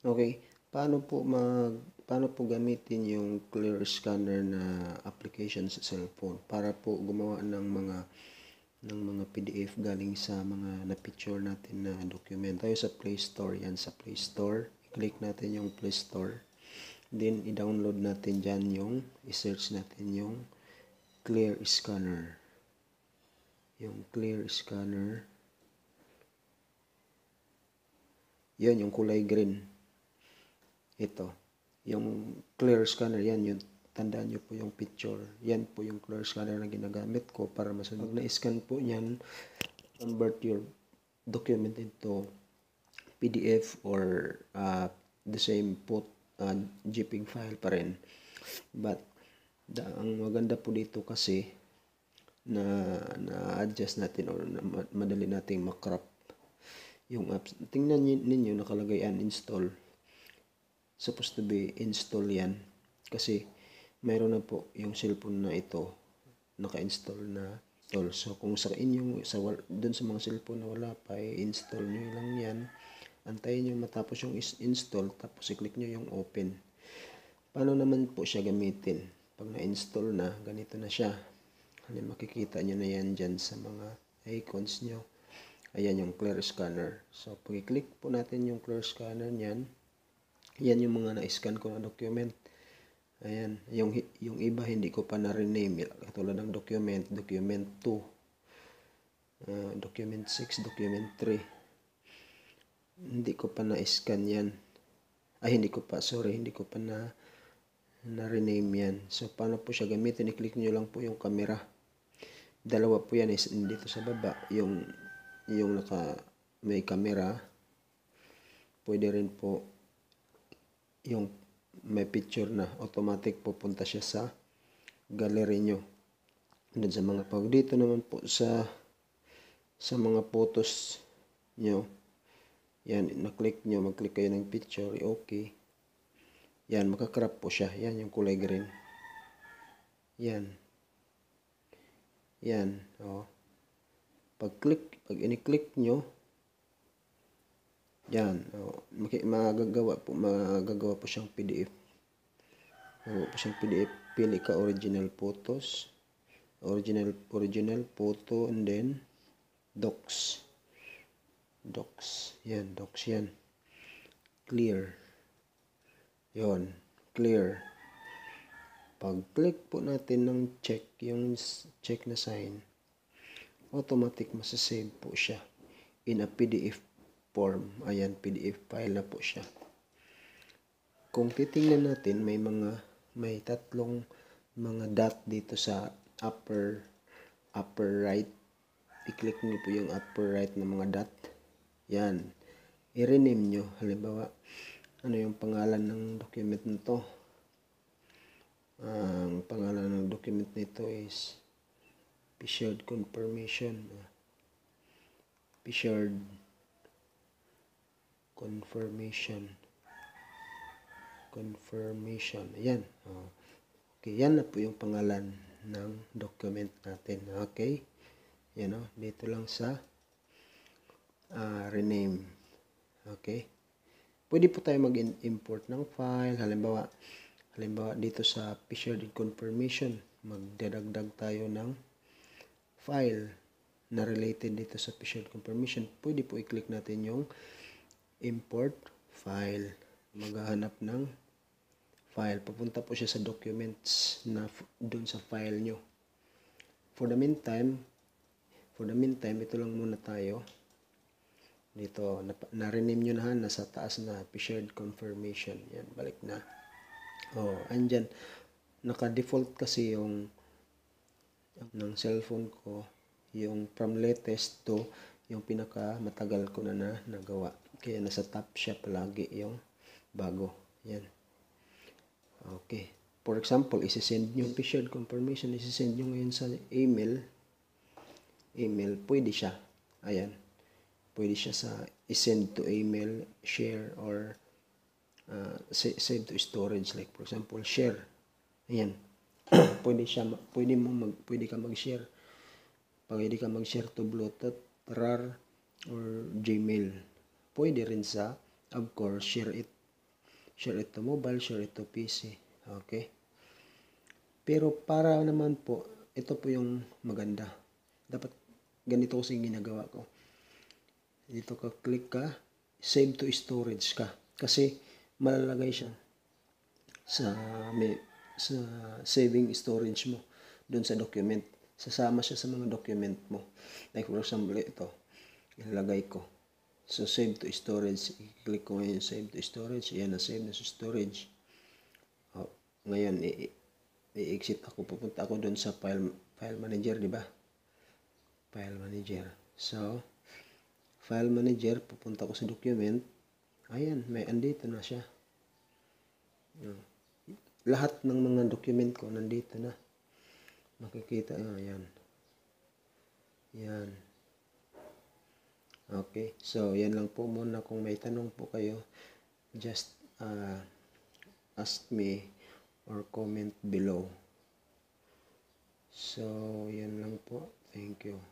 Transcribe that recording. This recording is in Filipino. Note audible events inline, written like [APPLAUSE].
Okay, paano po mag paano po gamitin yung clear scanner na application sa cellphone para po gumawa ng mga ng mga PDF galing sa mga na-picture natin na document. Tayo sa Play Store yan, sa Play Store. I-click natin yung Play Store. Then, i-download natin dyan yung, i-search natin yung clear scanner. Yung clear scanner. Yan, yung kulay green. Ito, yung clear scanner, yan yun. Tandaan niyo po yung picture. Yan po yung clear scanner na ginagamit ko para masunod. Pag na-scan po yan, convert your document into PDF or uh, the same put uh, JPEG file pa rin. But, the, ang maganda po dito kasi na na-adjust natin or na, madali nating makrop yung apps. Tingnan ninyo nakalagay uninstall supposed to be install yan kasi mayroon na po yung cellphone na ito naka-install na install. So kung sa inyong sa doon sa mga cellphone na wala pa, i-install niyo lang 'yan. Antayin niyo matapos yung install tapos i-click niyo yung open. Paano naman po siya gamitin? Pag na-install na, ganito na siya. Ano makikita niyo na 'yan diyan sa mga icons niyo. Ayan yung clear scanner. So pag-click po natin yung clear scanner niyan, yan yung mga na-scan ko na document. Ayan, yung, yung iba hindi ko pa na-rename. Katulad ng document, document 2, uh, ah, document 6, document 3. Hindi ko pa na-scan yan. Ay, hindi ko pa, sorry, hindi ko pa na na-rename yan. So, paano po siya gamitin? I-click nyo lang po yung camera. Dalawa po yan is dito sa baba. Yung, yung naka, may camera. Pwede rin po yung may picture na automatic pupunta siya sa gallery nyo doon sa mga pag dito naman po sa sa mga photos nyo yan na-click nyo mag-click kayo ng picture okay yan makakrap po siya yan yung kulay green yan yan oh pag click pag ini-click nyo yan. O, oh, magagawa po, magagawa po siyang PDF. Magagawa po siyang PDF. Pili ka original photos. Original, original photo and then docs. Docs. Yan, docs yan. Clear. Yon, clear. Pag-click po natin ng check, yung check na sign, automatic masasave po siya in a PDF form. Ayan, PDF file na po siya. Kung titingnan natin, may mga may tatlong mga dot dito sa upper upper right. I-click niyo po yung upper right ng mga dot. Yan. I-rename niyo halimbawa ano yung pangalan ng document nito. Ang pangalan ng document nito is Fissured Confirmation. Fissured confirmation confirmation ayan oh. okay yan na po yung pangalan ng document natin okay yan oh dito lang sa uh, rename okay pwede po tayo mag-import ng file halimbawa halimbawa dito sa featured confirmation magdadagdag tayo ng file na related dito sa featured confirmation pwede po i-click natin yung import file maghahanap ng file papunta po siya sa documents na doon sa file nyo for the meantime for the meantime ito lang muna tayo dito na, narename nyo na ha nasa taas na shared confirmation yan balik na oh andyan naka default kasi yung ng cellphone ko yung from latest to yung pinaka matagal ko na na nagawa kaya nasa top siya palagi yung bago. Yan. Okay. For example, isi-send nyo official confirmation, isi-send nyo ngayon sa email. Email, pwede siya. Ayan. Pwede siya sa send to email, share, or uh, save to storage. Like for example, share. Ayan. [CLEARS THROAT] pwede siya, pwede mo mag, pwede ka mag-share. Pwede ka mag-share to Bluetooth, RAR, or Gmail pwede rin sa, of course, share it. Share it to mobile, share it to PC. Okay? Pero para naman po, ito po yung maganda. Dapat ganito kasi ginagawa ko. Dito ka click ka, save to storage ka. Kasi malalagay siya sa may, sa saving storage mo doon sa document. Sasama siya sa mga document mo. Like for example, ito. Ilagay ko. So save to storage, i-click ko ngayon save to storage, ayan na save na sa storage. Oh, ngayon i-exit ako, pupunta ako doon sa file file manager, di ba? File manager. So file manager, pupunta ako sa document. Ayan, may andito na siya. Hmm. Lahat ng mga document ko nandito na. Makikita, oh, ayan. Ayan. Okay, so yan lang po muna. Kung may tanong po kayo, just uh, ask me or comment below. So, yan lang po. Thank you.